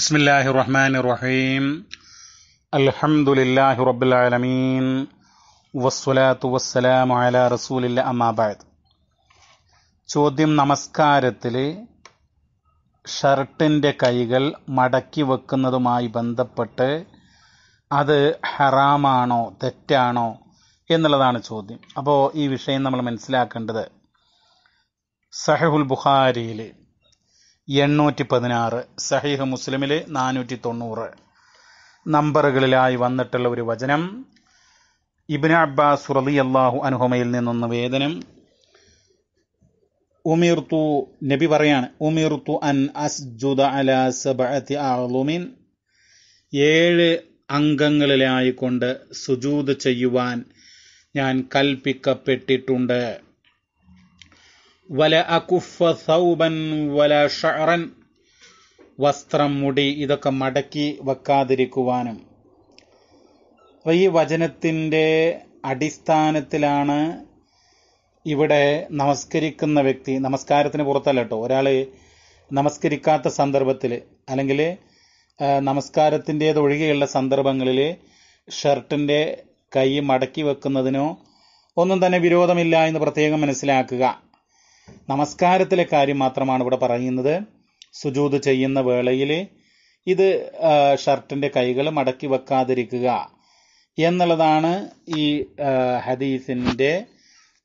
بسم الله الرحمن الرحيم الحمد لله رب العالمين والصلاة والسلام على رسول الله أما بعد ചോദ്യം നമസ്കാരത്തിൽ ഷർട്ടിൻ്റെ കൈകൾ മടക്കി വെക്കുന്നതുമായി ബന്ധപ്പെട്ട് അത് ഹറാമാണോ തെറ്റാണോ എന്നുള്ളതാണ് ചോദ്യം അപ്പോൾ ഈ വിഷയം നമ്മൾ മനസ്സിലാക്കേണ്ടത് സഹുൽ ബുഖാരിയിൽ എണ്ണൂറ്റി പതിനാറ് സഹീഹ് മുസ്ലിമിലെ നാനൂറ്റി തൊണ്ണൂറ് നമ്പറുകളിലായി വന്നിട്ടുള്ള ഒരു വചനം ഇബിൻ അബ്ബാസ് റലി അള്ളാഹു അനുഹമയിൽ നിന്നൊന്ന് വേദനം ഉമീർത്തു നബി പറയാണ് ഉമീർത്തു അൻ അസ്ജുദ അല സബഅത്തി ഏഴ് അംഗങ്ങളിലായിക്കൊണ്ട് സുജൂദ് ചെയ്യുവാൻ ഞാൻ കൽപ്പിക്കപ്പെട്ടിട്ടുണ്ട് വല അകുഫ സൗബൻ വല ഷഅറൻ വസ്ത്രം മുടി ഇതൊക്കെ മടക്കി വെക്കാതിരിക്കുവാനും അപ്പൊ ഈ വചനത്തിൻ്റെ അടിസ്ഥാനത്തിലാണ് ഇവിടെ നമസ്കരിക്കുന്ന വ്യക്തി നമസ്കാരത്തിന് പുറത്തല്ല കേട്ടോ ഒരാൾ നമസ്കരിക്കാത്ത സന്ദർഭത്തിൽ അല്ലെങ്കിൽ ഒഴികെയുള്ള സന്ദർഭങ്ങളിൽ ഷർട്ടിൻ്റെ കൈ മടക്കി വെക്കുന്നതിനോ ഒന്നും തന്നെ വിരോധമില്ല എന്ന് പ്രത്യേകം മനസ്സിലാക്കുക നമസ്കാരത്തിലെ കാര്യം മാത്രമാണ് ഇവിടെ പറയുന്നത് സുജൂത് ചെയ്യുന്ന വേളയിൽ ഇത് ഷർട്ടിൻ്റെ കൈകൾ മടക്കി വെക്കാതിരിക്കുക എന്നുള്ളതാണ് ഈ ഹദീസിൻ്റെ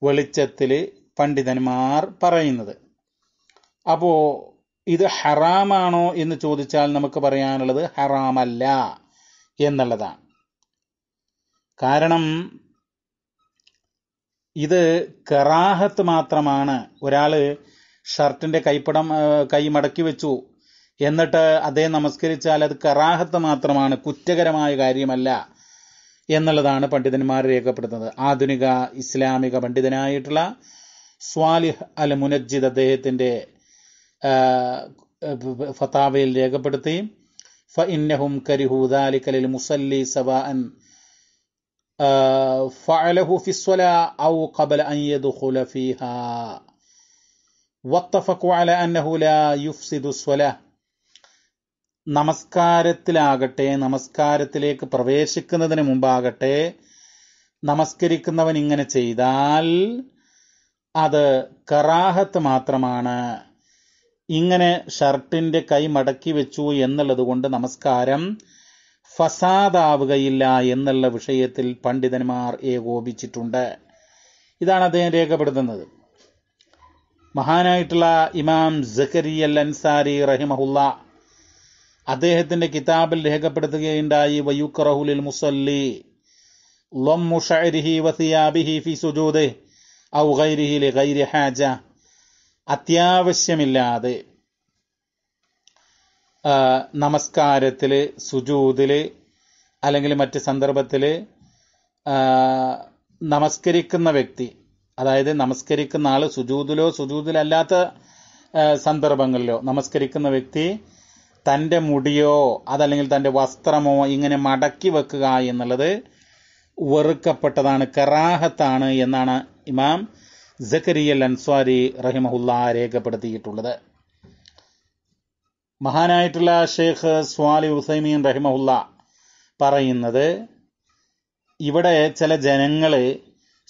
വെളിച്ചത്തിൽ പണ്ഡിതന്മാർ പറയുന്നത് അപ്പോൾ ഇത് ഹറാമാണോ എന്ന് ചോദിച്ചാൽ നമുക്ക് പറയാനുള്ളത് ഹറാമല്ല എന്നുള്ളതാണ് കാരണം ഇത് കറാഹത്ത് മാത്രമാണ് ഒരാൾ ഷർട്ടിൻ്റെ കൈപ്പടം കൈ മടക്കി വെച്ചു എന്നിട്ട് അദ്ദേഹം നമസ്കരിച്ചാൽ അത് കറാഹത്ത് മാത്രമാണ് കുറ്റകരമായ കാര്യമല്ല എന്നുള്ളതാണ് പണ്ഡിതന്മാർ രേഖപ്പെടുത്തുന്നത് ആധുനിക ഇസ്ലാമിക പണ്ഡിതനായിട്ടുള്ള സ്വാലിഹ് അൽ മുനജിദ് അദ്ദേഹത്തിൻ്റെ ഫതാവയിൽ രേഖപ്പെടുത്തി ഫ ഇന്നഹും കരിഹൂദാലിക്കലിൽ മുസല്ലി സവാ അൻ فعله في الصلاة أو قبل أن يدخل فيها واتفقوا على أنه لا يفسد الصلاة നമസ്കാരത്തിലാകട്ടെ നമസ്കാരത്തിലേക്ക് പ്രവേശിക്കുന്നതിന് മുമ്പാകട്ടെ നമസ്കരിക്കുന്നവൻ ഇങ്ങനെ ചെയ്താൽ അത് കറാഹത്ത് മാത്രമാണ് ഇങ്ങനെ ഷർട്ടിൻ്റെ കൈ മടക്കി വെച്ചു എന്നുള്ളത് കൊണ്ട് നമസ്കാരം ഫസാദാവുകയില്ല എന്നുള്ള വിഷയത്തിൽ പണ്ഡിതന്മാർ ഏകോപിച്ചിട്ടുണ്ട് ഇതാണ് അദ്ദേഹം രേഖപ്പെടുത്തുന്നത് മഹാനായിട്ടുള്ള ഇമാം അൽ അൻസാരി റഹിമഹുല്ല അദ്ദേഹത്തിൻ്റെ കിതാബിൽ രേഖപ്പെടുത്തുകയുണ്ടായി വയുക്കറഹുലിൽ മുസല്ലി ലൊമ്മു ഷഅരിഹി വസിയാബിഹി ഫി ഔ ഗൈരിഹി ലി ഹാജ അത്യാവശ്യമില്ലാതെ നമസ്കാരത്തിൽ സുജൂതിൽ അല്ലെങ്കിൽ മറ്റ് സന്ദർഭത്തിൽ നമസ്കരിക്കുന്ന വ്യക്തി അതായത് നമസ്കരിക്കുന്ന ആൾ സുജൂതിലോ സുജൂതിലല്ലാത്ത സന്ദർഭങ്ങളിലോ നമസ്കരിക്കുന്ന വ്യക്തി തൻ്റെ മുടിയോ അതല്ലെങ്കിൽ തൻ്റെ വസ്ത്രമോ ഇങ്ങനെ മടക്കി വെക്കുക എന്നുള്ളത് വെറുക്കപ്പെട്ടതാണ് കറാഹത്താണ് എന്നാണ് ഇമാം ജക്കരിയൽ അൻസ്വാരി റഹിമഹുല്ല രേഖപ്പെടുത്തിയിട്ടുള്ളത് മഹാനായിട്ടുള്ള ഷെയ്ഖ് സ്വാലി ഹുസൈമീൻ റഹിമഹുല്ല പറയുന്നത് ഇവിടെ ചില ജനങ്ങൾ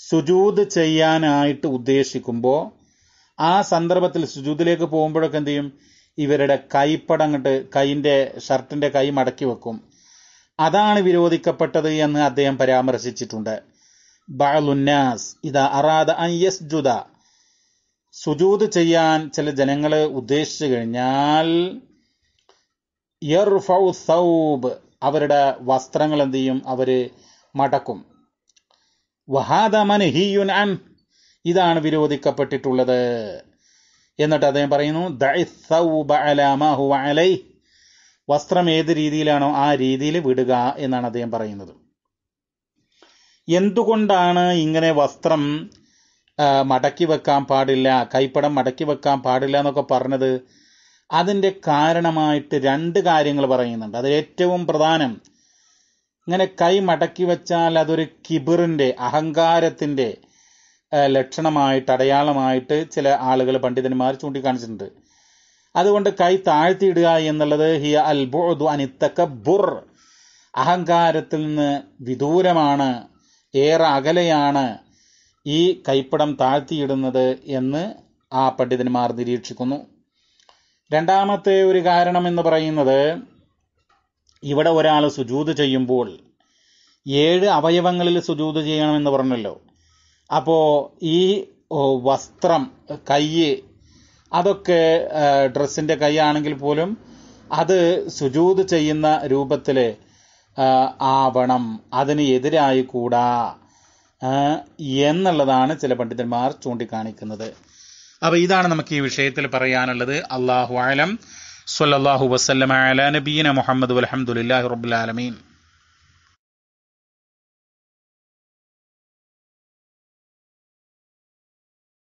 സുജൂത് ചെയ്യാനായിട്ട് ഉദ്ദേശിക്കുമ്പോൾ ആ സന്ദർഭത്തിൽ സുജൂതിലേക്ക് പോകുമ്പോഴൊക്കെ എന്ത് ചെയ്യും ഇവരുടെ കൈപ്പടം അങ്ങോട്ട് കൈൻ്റെ ഷർട്ടിൻ്റെ കൈ മടക്കി വെക്കും അതാണ് വിരോധിക്കപ്പെട്ടത് എന്ന് അദ്ദേഹം പരാമർശിച്ചിട്ടുണ്ട് ബഅലുന്നാസ് ഇതാ അറാദ അൻ യസ്ജുദ സുജൂത് ചെയ്യാൻ ചില ജനങ്ങൾ ഉദ്ദേശിച്ചു കഴിഞ്ഞാൽ സൗബ് അവരുടെ വസ്ത്രങ്ങൾ എന്ത് ചെയ്യും അവർ മടക്കും വഹാദ അൻ ഇതാണ് വിരോധിക്കപ്പെട്ടിട്ടുള്ളത് എന്നിട്ട് അദ്ദേഹം പറയുന്നു വസ്ത്രം ഏത് രീതിയിലാണോ ആ രീതിയിൽ വിടുക എന്നാണ് അദ്ദേഹം പറയുന്നത് എന്തുകൊണ്ടാണ് ഇങ്ങനെ വസ്ത്രം മടക്കി വെക്കാൻ പാടില്ല കൈപ്പടം മടക്കി വെക്കാൻ പാടില്ല എന്നൊക്കെ പറഞ്ഞത് അതിൻ്റെ കാരണമായിട്ട് രണ്ട് കാര്യങ്ങൾ പറയുന്നുണ്ട് അതിൽ ഏറ്റവും പ്രധാനം ഇങ്ങനെ കൈ മടക്കി വെച്ചാൽ അതൊരു കിബിറിൻ്റെ അഹങ്കാരത്തിൻ്റെ ലക്ഷണമായിട്ട് അടയാളമായിട്ട് ചില ആളുകൾ പണ്ഡിതന്മാർ ചൂണ്ടിക്കാണിച്ചിട്ടുണ്ട് അതുകൊണ്ട് കൈ താഴ്ത്തിയിടുക എന്നുള്ളത് ഹിയ അൽബോദു അനിത്തക്ക ബുർ അഹങ്കാരത്തിൽ നിന്ന് വിദൂരമാണ് ഏറെ അകലെയാണ് ഈ കൈപ്പടം താഴ്ത്തിയിടുന്നത് എന്ന് ആ പണ്ഡിതന്മാർ നിരീക്ഷിക്കുന്നു രണ്ടാമത്തെ ഒരു കാരണം എന്ന് പറയുന്നത് ഇവിടെ ഒരാൾ സുജൂത് ചെയ്യുമ്പോൾ ഏഴ് അവയവങ്ങളിൽ സുജൂത് ചെയ്യണമെന്ന് പറഞ്ഞല്ലോ അപ്പോൾ ഈ വസ്ത്രം കൈ അതൊക്കെ ഡ്രസ്സിൻ്റെ കൈയാണെങ്കിൽ പോലും അത് സുജൂത് ചെയ്യുന്ന രൂപത്തിൽ ആവണം അതിന് എതിരായി കൂടാ എന്നുള്ളതാണ് ചില പണ്ഡിതന്മാർ ചൂണ്ടിക്കാണിക്കുന്നത് അപ്പോൾ ഇതാണ് നമുക്ക് ഈ വിഷയത്തിൽ പറയാനുള്ളത് അള്ളാഹു ആലം സല്ലാഹു വസ്ലം അല നബീന മുഹമ്മദ് അലഹമുല്ലാ റബുലാലമീൻ